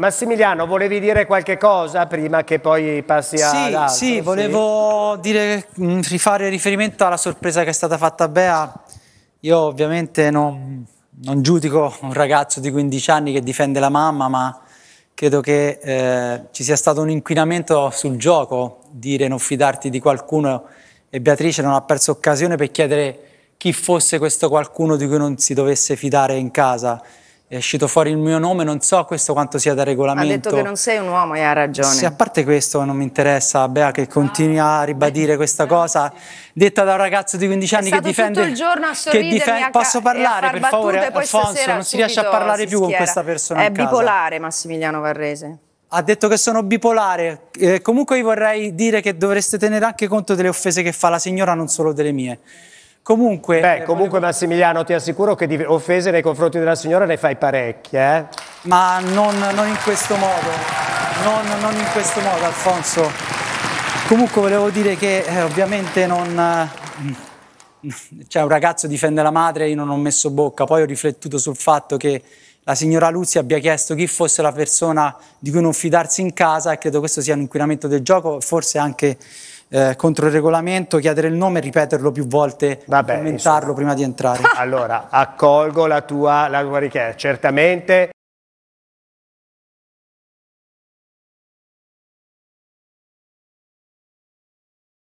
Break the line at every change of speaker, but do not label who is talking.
Massimiliano, volevi dire qualche cosa prima che poi passi a. Sì, sì, volevo
sì. Dire, mm, rifare riferimento alla sorpresa che è stata fatta a Bea. Io ovviamente non, non, giudico un ragazzo di 15 anni che difende la mamma, ma credo che eh, ci sia stato un inquinamento sul gioco, dire non fidarti di qualcuno e Beatrice non ha perso occasione per chiedere chi fosse questo qualcuno di cui non si dovesse fidare in casa è uscito fuori il mio nome, non so questo quanto sia da regolamento. Ha detto che non
sei un uomo e ha ragione. Sì, a
parte questo non mi interessa, Bea, che continui a ribadire questa cosa detta da un ragazzo di 15 anni che difende... tutto il
giorno a sorridermi difende, a Posso parlare, per favore, Alfonso? Non si riesce a parlare più con questa persona È bipolare
Massimiliano Varrese. Ha detto che sono bipolare. Eh, comunque io vorrei dire che dovreste tenere anche conto delle offese che fa la signora, non solo delle mie. Comunque, Beh, eh, comunque volevo... Massimiliano,
ti assicuro che di offese nei confronti della signora ne fai parecchie. Eh?
Ma non, non, in questo modo, non, non, in questo modo Alfonso. Comunque volevo dire che eh, ovviamente non... Eh, cioè un ragazzo difende la madre, io non ho messo bocca, poi ho riflettuto sul fatto che la signora Luzzi abbia chiesto chi fosse la persona di cui non fidarsi in casa e credo questo sia un inquinamento del gioco, forse anche eh, contro il regolamento, chiedere il nome, e ripeterlo più volte, Vabbè, commentarlo prima di entrare. Allora,
accolgo la tua, la tua richiesta, certamente.